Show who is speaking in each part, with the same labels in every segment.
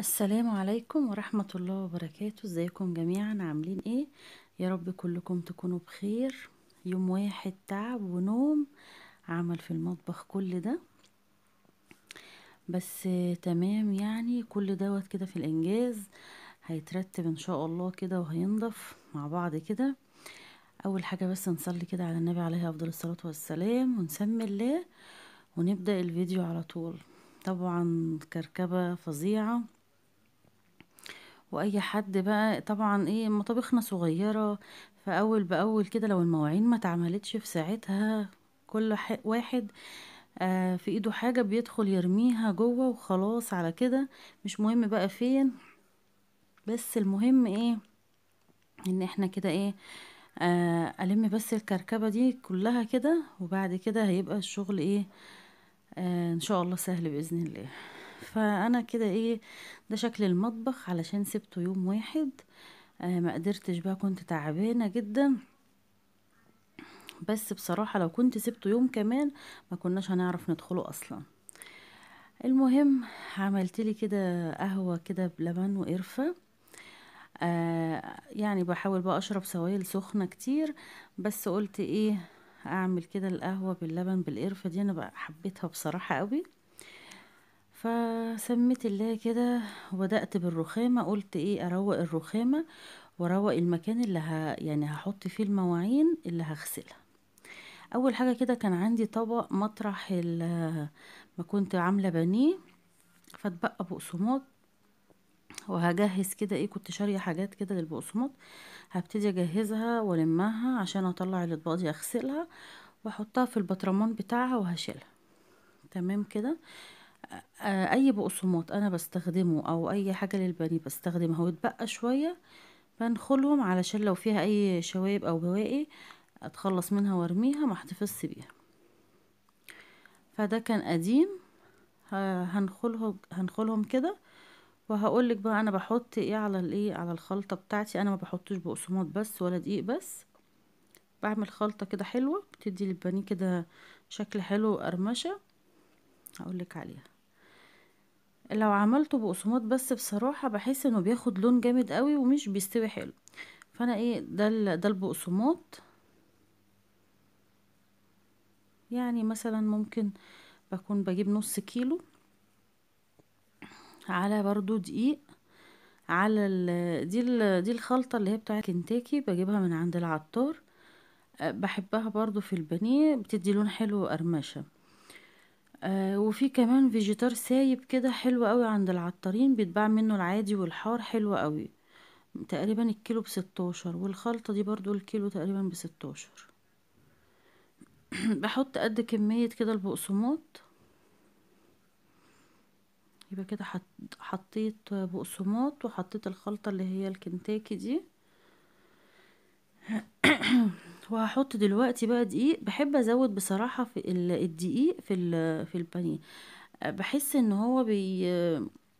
Speaker 1: السلام عليكم ورحمة الله وبركاته ازيكم جميعا عاملين ايه يا رب كلكم تكونوا بخير يوم واحد تعب ونوم عمل في المطبخ كل ده بس تمام يعني كل دوت كده في الانجاز هيترتب ان شاء الله كده وهينضف مع بعض كده اول حاجة بس نصلي كده على النبي عليه افضل الصلاة والسلام ونسمي الله ونبدأ الفيديو على طول طبعا كركبة فظيعة وأي حد بقى طبعًا إيه، مطابخنا صغيرة، فأول بأول كده لو المواعين ما اتعملتش في ساعتها، كل واحد آه في إيده حاجة بيدخل يرميها جوّه وخلاص على كده، مش مهم بقى فين، بس المهم إيه، إن إحنا كده إيه، آه ألِم بس الكركبة دي كلّها كده، وبعد كده هيبقى الشغل إيه، آه إن شاء الله سهل بإذن الله. فانا كده ايه ده شكل المطبخ علشان سبته يوم واحد آه ما قدرتش بقى كنت تعبانه جدا بس بصراحه لو كنت سبته يوم كمان ما كناش هنعرف ندخله اصلا المهم عملت لي كده قهوه كده بلبن وقرفه آه يعني بحاول بقى اشرب سوائل سخنه كتير بس قلت ايه اعمل كده القهوه باللبن بالقرفه دي انا بقى حبيتها بصراحه قوي فسميت الله كده وبدأت بالرخامة قلت ايه اروق الرخامة واروق المكان اللي ه... يعني هحط فيه المواعين اللي هغسلها اول حاجة كده كان عندي طبق مطرح ما كنت عاملة بانيه فاتبقى بقسماط وهجهز كده ايه كنت شارية حاجات كده للبقسماط هبتدي اجهزها والمها عشان اطلع الاطباق دي اغسلها واحطها في البطرمان بتاعها وهشيلها تمام كده آه، اي بقصومات انا بستخدمه او اي حاجه للبانيه بستخدمها ويتبقى شويه بنخلهم علشان لو فيها اي شوائب او بواقي اتخلص منها وارميها ما احتفظش بيها فده كان قديم هنخله هنخلهم كده وهقولك بقى انا بحط ايه على الايه على الخلطه بتاعتي انا ما بحطش بقسماط بس ولا دقيق بس بعمل خلطه كده حلوه بتدي للبانيه كده شكل حلو وقرمشه هقولك عليها لو عملته بقسماط بس بصراحة بحس انه بياخد لون جامد قوي ومش بيستوي حلو فانا ايه ده ده البقسماط يعني مثلا ممكن بكون بجيب نص كيلو على برضو دقيق على ال دي ال دي الخلطة اللي هي بتاعة كنتاكي بجيبها من عند العطار بحبها برضو في البانيه بتدي لون حلو قرمشه آه، وفي كمان فيجيتار سايب كده حلو قوي عند العطارين بيتباع منه العادي والحار حلو قوي تقريبا الكيلو بستاشر والخلطة دي برضو الكيلو تقريبا بستاشر بحط قد كمية كده البقسماط يبقى كده حط حطيت بقسماط وحطيت الخلطة اللي هي الكنتاكي دي وهحط دلوقتي بقى دقيق بحب ازود بصراحة في الدقيق في في البانيه أه، بحس ان هو بي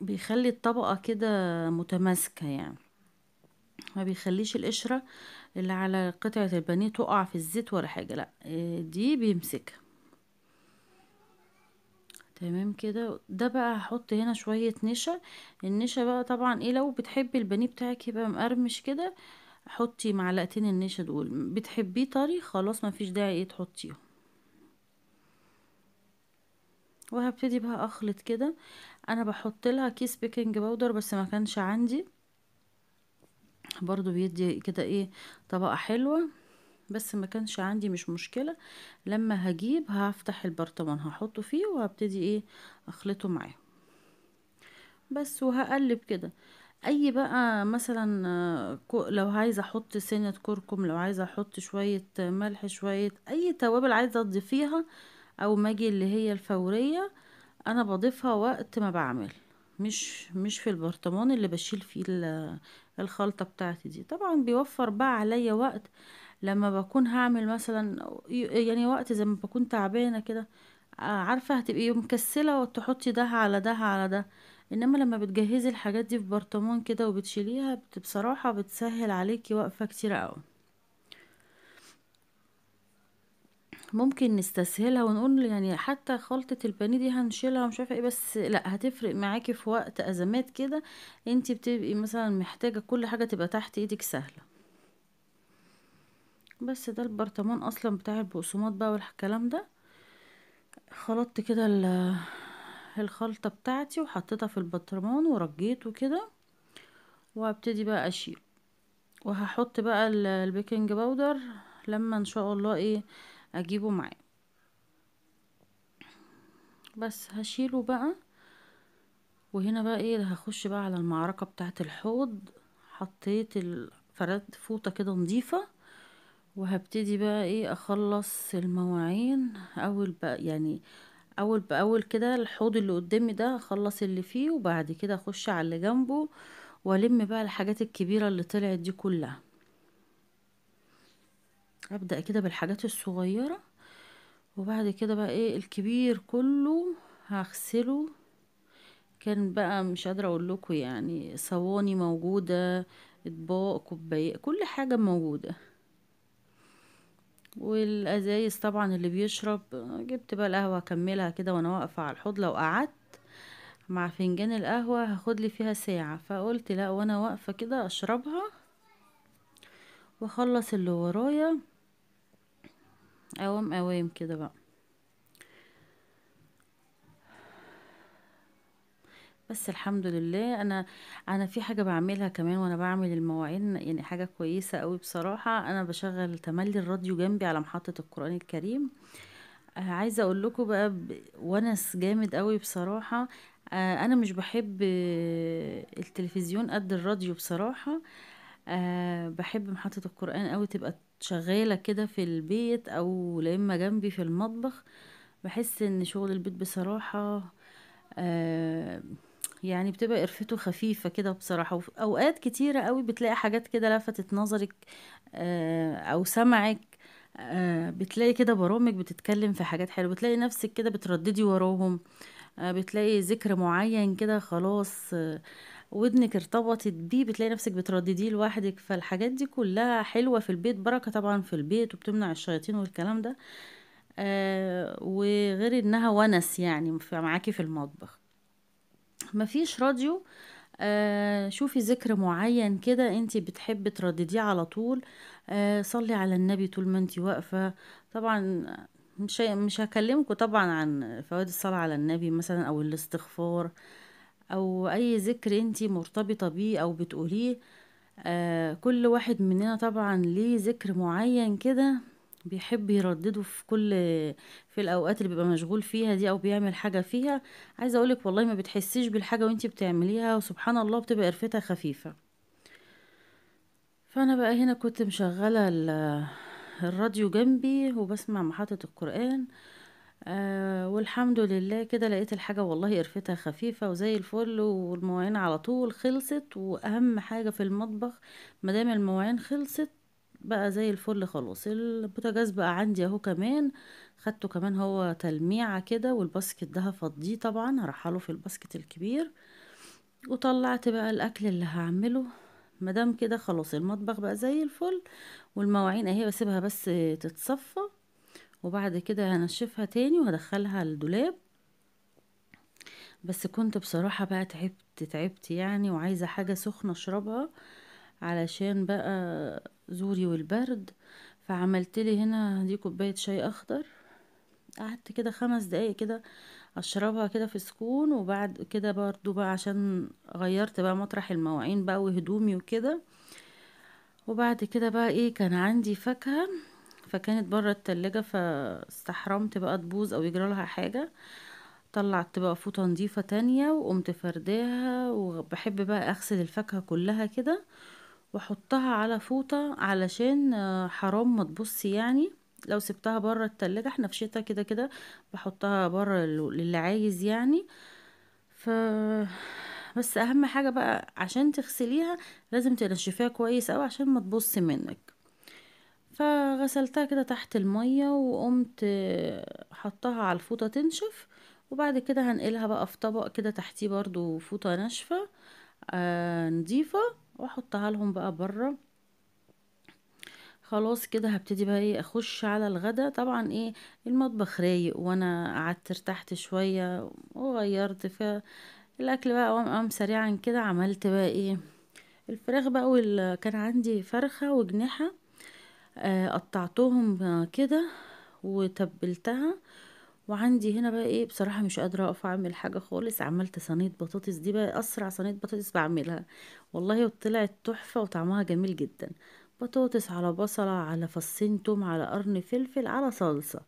Speaker 1: بيخلي الطبقة كده متماسكة يعني ما بيخليش القشرة اللي على قطعة البانيه تقع في الزيت ولا حاجة لا دي بيمسكها تمام كده ده بقى هحط هنا شوية نشا النشا بقى طبعا ايه لو بتحبي البانيه بتاعك يبقى مقرمش كده حطي معلقتين النشا دول بتحبيه طري خلاص مفيش داعي ايه تحطيهم وهبتدي بقى اخلط كده انا بحط لها كيس بيكنج باودر بس ما كانش عندي برضو بيدي كده ايه طبقة حلوة بس ما كانش عندي مش مشكلة لما هجيب هفتح البرطمان هحطه فيه وهبتدي ايه اخلطه معاه بس وهقلب كده أي بقى مثلًا لو عايزة أحُط سِنّة كُركُم، لو عايزة أحُط شوية ملح، شوية أي توابل عايزة تضيفيها أو ماجي اللي هي الفورية، أنا بضيفها وقت ما بعمل مش مش في البرطمان اللي بشيل فيه الخلطة بتاعتي دي. طبعًا بيوفّر بقى عليّا وقت لمّا بكون هعمل مثلًا يعني وقت زي ما بكون تعبانة كده، آه، عارفة هتبقي مكسّلة وتحُطّي ده على ده، على ده. انما لما بتجهزي الحاجات دي في برطمان كده وبتشيليها بصراحه بتسهل عليكي وقفه كتير قوي ممكن نستسهلها ونقول يعني حتى خلطة البانيه دي هنشيلها ومش عارفه ايه بس لا هتفرق معاكي في وقت ازمات كده انت بتبقي مثلا محتاجه كل حاجه تبقى تحت ايدك سهله بس ده البرطمان اصلا بتاع البقسومات بقى والكلام ده خلطت كده الخلطة بتاعتي وحطيتها في البطرمان ورجيته كده وهبتدي بقى اشيل وهحط بقى البيكنج باودر لما ان شاء الله ايه اجيبه معايا بس هشيله بقى وهنا بقى ايه هخش بقى على المعركة بتاعت الحوض حطيت فردت فوطة كده نظيفة وهبتدي بقى ايه اخلص المواعين اول بقى يعني اول باول كده الحوض اللي قدامي ده اخلص اللي فيه وبعد كده اخش على اللي جنبه والم بقى الحاجات الكبيره اللي طلعت دي كلها ابدا كده بالحاجات الصغيره وبعد كده بقى ايه الكبير كله هغسله كان بقى مش قادره اقول لكم يعني صواني موجوده اطباق كوبايات كل حاجه موجوده والازايز طبعا اللي بيشرب جبت بقى القهوه اكملها كده وانا واقفه على الحوض لو قعدت مع فنجان القهوه هاخد لي فيها ساعه فقلت لا وانا واقفه كده اشربها واخلص اللي ورايا اوام اوام كده بقى بس الحمد لله أنا أنا في حاجة بعملها كمان وأنا بعمل المواعين يعني حاجة كويسة أوي بصراحة أنا بشغل تملي الراديو جنبي على محطة القرآن الكريم، آه، عايزة أقول لكم بقى ب ونَس جامد أوي بصراحة، آه، أنا مش بحب التلفزيون قد الراديو بصراحة، آه، بحب محطة القرآن أوي تبقى شغّالة كده في البيت أو لما إما جنبي في المطبخ، بحس إن شغل البيت بصراحة آه يعني بتبقى قرفته خفيفة كده بصراحة وفي أوقات كتيرة قوي بتلاقي حاجات كده لفتت نظرك آه، أو سمعك آه، بتلاقي كده برامج بتتكلم في حاجات حلوة بتلاقي نفسك كده بترددي وراهم آه، بتلاقي ذكر معين كده خلاص ودنك ارتبطت بيه بتلاقي نفسك بتردديه لوحدك فالحاجات دي كلها حلوة في البيت بركة طبعا في البيت وبتمنع الشياطين والكلام ده آه، وغير انها ونس يعني معاكي في المطبخ مفيش راديو آه شوفي ذكر معين كده انت بتحبي تردديه على طول آه صلي على النبي طول ما انت واقفة طبعا مش مش هكلمكم طبعا عن فوائد الصلاة على النبي مثلا او الاستغفار او اي ذكر انت مرتبطة بيه او بتقوليه آه كل واحد مننا طبعا ليه ذكر معين كده بيحب يردده في كل في الأوقات اللي بيبقى مشغول فيها دي أو بيعمل حاجة فيها عايزة أقولك والله ما بتحسيش بالحاجة وانتي بتعمليها وسبحان الله بتبقى قرفتها خفيفة فأنا بقى هنا كنت مشغلة الراديو جنبي وبسمع محطة القرآن آه والحمد لله كده لقيت الحاجة والله قرفتها خفيفة وزي الفل والمواعين على طول خلصت وأهم حاجة في المطبخ مدام المواعين خلصت بقى زي الفل خلاص البوتاجاز بقى عندي اهو كمان خدته كمان هو تلميعه كده والباسكت ده هفضيه طبعا هرحله في الباسكت الكبير وطلعت بقى الاكل اللي هعمله مدام كده خلاص المطبخ بقى زي الفل والمواعين اهي بسيبها بس تتصفى وبعد كده هنشفها تاني وهدخلها الدولاب بس كنت بصراحة بقى تعبت تعبت يعني وعايزة حاجة سخنة اشربها علشان بقى زوري والبرد فعملت لي هنا دي كوبايه شاي اخضر قعدت كده خمس دقايق كده اشربها كده في سكون وبعد كده برضو بقى عشان غيرت بقى مطرح المواعين بقى وهدومي وكده وبعد كده بقى ايه كان عندي فاكهه فكانت بره التلاجة فاستحرمت بقى تبوظ او يجرى لها حاجه طلعت بقى فوطه نضيفه تانية وقمت فرداها وبحب بقى اغسل الفاكهه كلها كده واحطها على فوطة علشان آه، حرام ما تبصي يعني لو سبتها بره التلاجة احنا في شتا كده كده بحطها بره للي عايز يعني ف بس اهم حاجة بقى عشان تغسليها لازم تنشفيها كويس اوي عشان ما تبص منك فغسلتها كده تحت المية وقمت آه، حطها على الفوطة تنشف وبعد كده هنقلها بقى في طبق كده تحتيه برضو فوطة ناشفة آه نضيفة واحطها لهم بقى بره خلاص كده هبتدي بقى ايه اخش على الغدا طبعا ايه المطبخ رايق وانا قعدت ارتحت شويه وغيرت الاكل بقى قام قام سريعا كده عملت بقى ايه الفراخ بقى وال... كان عندي فرخه وجنحه آه قطعتهم كده وتبلتها وعندي هنا بقى ايه بصراحة مش قادرة اقف اعمل حاجة خالص عملت صينية بطاطس دي بقى اسرع صينية بطاطس بعملها والله وطلعت تحفة وطعمها جميل جدا بطاطس على بصلة على فصين توم على قرن فلفل على صلصة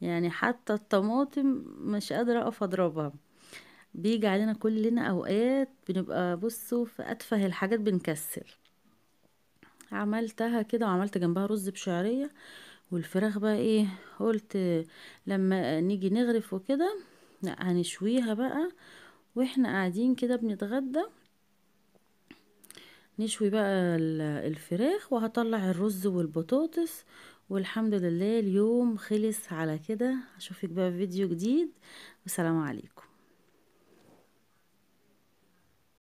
Speaker 1: يعني حتى الطماطم مش قادرة اقف اضربها بيجي علينا كلنا اوقات بنبقى بصوا في اتفه الحاجات بنكسل عملتها كده وعملت جنبها رز بشعرية والفراخ بقى ايه قلت لما نيجي نغرف وكده هنشويها بقى واحنا قاعدين كده بنتغدى نشوي بقى الفراخ وهطلع الرز والبطاطس والحمد لله اليوم خلص على كده اشوفك بقى في فيديو جديد والسلام عليكم